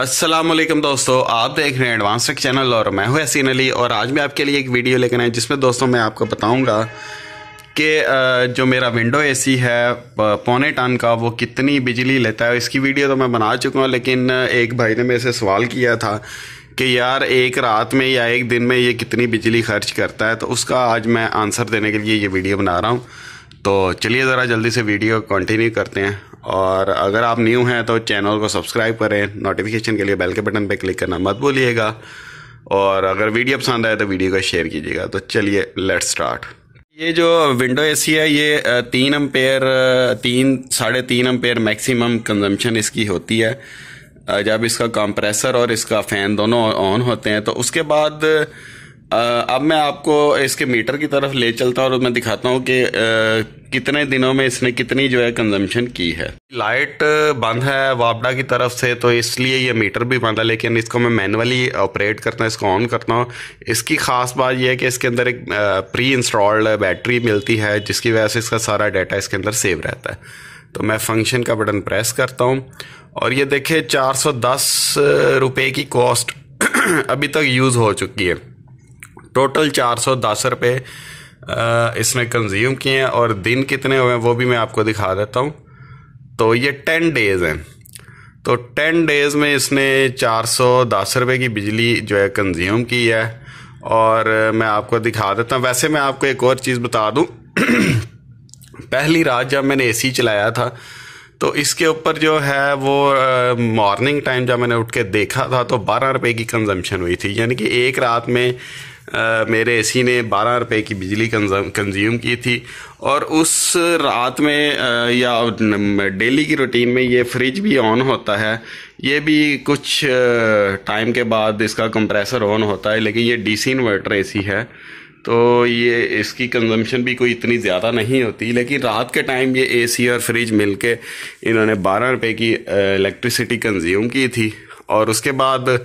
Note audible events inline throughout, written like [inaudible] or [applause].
असलम दोस्तों आप देख रहे हैं एडवांस टेक चैनल और मैं हूं हसीन अली और आज मैं आपके लिए एक वीडियो लेकर आया जिसमें दोस्तों मैं आपको बताऊंगा कि जो मेरा विंडो एसी है पौने टन का वो कितनी बिजली लेता है इसकी वीडियो तो मैं बना चुका हूं लेकिन एक भाई ने मेरे से सवाल किया था कि यार एक रात में या एक दिन में ये कितनी बिजली खर्च करता है तो उसका आज मैं आंसर देने के लिए ये वीडियो बना रहा हूँ तो चलिए ज़रा जल्दी से वीडियो कंटिन्यू करते हैं और अगर आप न्यू हैं तो चैनल को सब्सक्राइब करें नोटिफिकेशन के लिए बेल के बटन पर क्लिक करना मत भूलिएगा और अगर वीडियो पसंद आए तो वीडियो को शेयर कीजिएगा तो चलिए लेट स्टार्ट ये जो विंडो एसी है ये तीन एम्पेयर तीन साढ़े तीन एम्पेयर मैक्सिमम कंजम्पशन इसकी होती है जब इसका कंप्रेसर और इसका फ़ैन दोनों ऑन होते हैं तो उसके बाद अब मैं आपको इसके मीटर की तरफ ले चलता हूँ और मैं दिखाता हूँ कि कितने दिनों में इसने कितनी जो है कंजम्पशन की है लाइट बंद है वापडा की तरफ से तो इसलिए ये मीटर भी बंद है लेकिन इसको मैं मैनुअली ऑपरेट करता हूँ इसको ऑन करता हूँ इसकी ख़ास बात यह है कि इसके अंदर एक प्री इंस्टॉल्ड बैटरी मिलती है जिसकी वजह से इसका सारा डाटा इसके अंदर सेव रहता है तो मैं फंक्शन का बटन प्रेस करता हूँ और ये देखिए चार सौ दस रुपये की कॉस्ट [clears throat] अभी तक यूज़ हो चुकी है टोटल चार सौ दस रुपये इसने कंज्यूम किए हैं और दिन कितने हुए हैं वो भी मैं आपको दिखा देता हूँ तो ये टेन डेज़ हैं तो टेन डेज़ में इसने चार सौ दस रुपये की बिजली जो है कंज्यूम की है और मैं आपको दिखा देता हूँ वैसे मैं आपको एक और चीज़ बता दूँ [clears throat] पहली रात जब मैंने एसी चलाया था तो इसके ऊपर जो है वो मॉर्निंग टाइम जब मैंने उठ के देखा था तो बारह रुपए की कंजम्पशन हुई थी यानी कि एक रात में आ, मेरे एसी ने बारह रुपए की बिजली कंज्यूम की थी और उस रात में आ, या डेली की रूटीन में ये फ्रिज भी ऑन होता है ये भी कुछ टाइम के बाद इसका कंप्रेसर ऑन होता है लेकिन ये डीसी इन्वर्टर एसी है तो ये इसकी कंजम्पशन भी कोई इतनी ज़्यादा नहीं होती लेकिन रात के टाइम ये एसी और फ्रिज मिलके इन्होंने बारह रुपए की इलेक्ट्रिसिटी कंज्यूम की थी और उसके बाद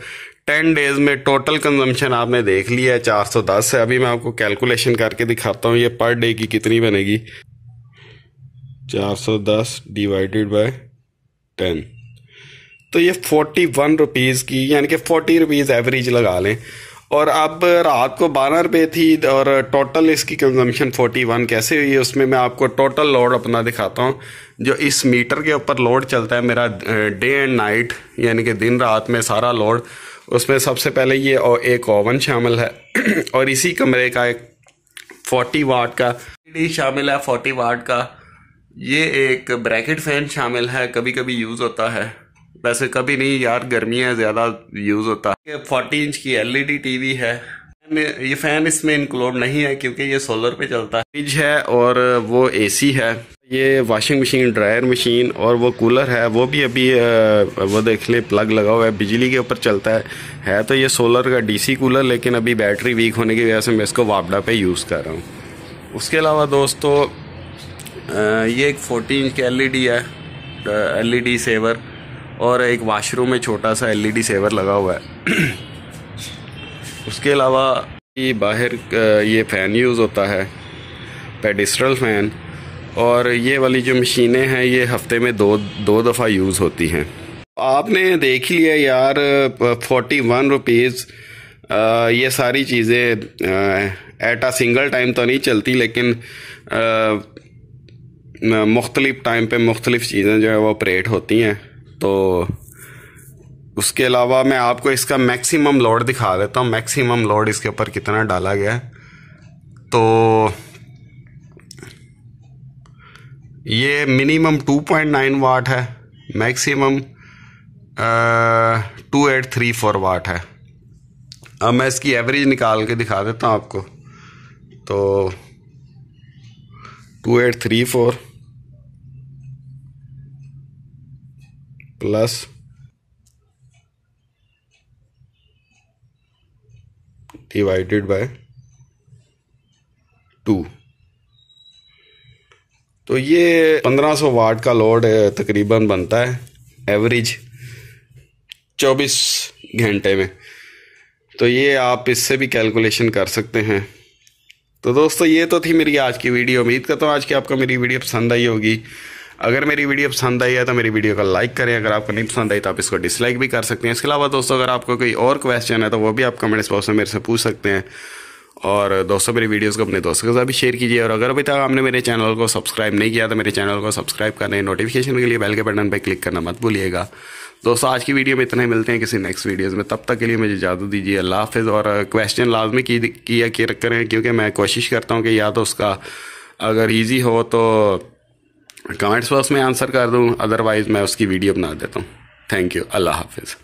टेन डेज में टोटल कंजम्पशन आपने देख लिया है चार सौ दस है अभी मैं आपको कैलकुलेशन करके दिखाता हूँ ये पर डे की कितनी बनेगी चार सौ दस डिवाइडेड बाय टेन तो ये फोर्टी वन रुपीज़ की यानी कि फोर्टी रुपीज़ एवरेज लगा लें और अब रात को बारह रुपये थी और टोटल इसकी कंजम्पशन वन कैसे हुई है उसमें मैं आपको टोटल लोड अपना दिखाता हूँ जो इस मीटर के ऊपर लोड चलता है मेरा डे एंड नाइट यानी कि दिन रात में सारा लोड उसमें सबसे पहले ये और एक ओवन शामिल है [clears throat] और इसी कमरे का एक 40 वाट का डी शामिल है 40 वाट का ये एक ब्रैकेट फैन शामिल है कभी कभी यूज़ होता है वैसे कभी नहीं यार गर्मी है ज़्यादा यूज़ होता है फोर्टी इंच की एलईडी टीवी है ये फ़ैन इसमें इंक्लूड नहीं है क्योंकि ये सोलर पे चलता है फ्रिज है और वो एसी है ये वॉशिंग मशीन ड्रायर मशीन और वो कूलर है वो भी अभी वो देख ले प्लग लगा हुआ है बिजली के ऊपर चलता है है तो ये सोलर का डीसी कूलर लेकिन अभी बैटरी वीक होने की वजह से मैं इसको वापडा पे यूज़ कर रहा हूँ उसके अलावा दोस्तों ये एक फोर्टी इंच का एल e है एल सेवर e और एक वाशरूम में छोटा सा एल सेवर e लगा हुआ है [clears throat] उसके अलावा बाहर ये फ़ैन यूज़ होता है पेडिस्ट्रल फ़ैन और ये वाली जो मशीनें हैं ये हफ्ते में दो दो दफ़ा यूज़ होती हैं आपने देख लिया यार फोर्टी वन रुपीज़ ये सारी चीज़ें एट आ सिंगल टाइम तो नहीं चलती लेकिन मुख्तलिफ टाइम पे मुख्तलिफ चीज़ें जो है वो ऑपरेट होती हैं तो उसके अलावा मैं आपको इसका मैक्सिमम लोड दिखा देता हूँ मैक्सिमम लोड इसके ऊपर कितना डाला गया है तो ये मिनिमम 2.9 वाट है maximum two eight three four watt है अब मैं इसकी एवरेज निकाल के दिखा देता हूँ आपको तो two eight three four plus divided by two तो ये 1500 वाट का लोड तकरीबन बनता है एवरेज 24 घंटे में तो ये आप इससे भी कैलकुलेशन कर सकते हैं तो दोस्तों ये तो थी मेरी आज की वीडियो उम्मीद करता हूँ आज की आपको मेरी वीडियो पसंद आई होगी अगर मेरी वीडियो पसंद आई है तो मेरी वीडियो का लाइक करें अगर आपको नहीं पसंद आई तो आप इसको डिसलाइक भी कर सकते हैं इसके अलावा दोस्तों अगर आपको कोई और क्वेश्चन है तो वो भी आप कमेंट्स बॉक्स में मेरे से पूछ सकते हैं और दोस्तों मेरी वीडियोस को अपने दोस्तों के साथ भी शेयर कीजिए और अगर अभी तक आपने मेरे चैनल को सब्सक्राइब नहीं किया तो मेरे चैनल को सब्सक्राइब करने नोटिफिकेशन के लिए बेल के बटन पर क्लिक करना मत भूलिएगा दोस्तों आज की वीडियो में इतना ही मिलते हैं किसी नेक्स्ट वीडियोज़ में तब तक के लिए मुझे इजाज़त दीजिए अल्लाह हाफ़ और क्वेश्चन लाजमी किया कि करें क्योंकि मैं कोशिश करता हूँ कि या तो उसका अगर ईजी हो तो कमेंट्स बॉक्स में आंसर कर दूँ अदरवाइज़ मैं उसकी वीडियो बना देता हूँ थैंक यू अल्लाह हाफिज़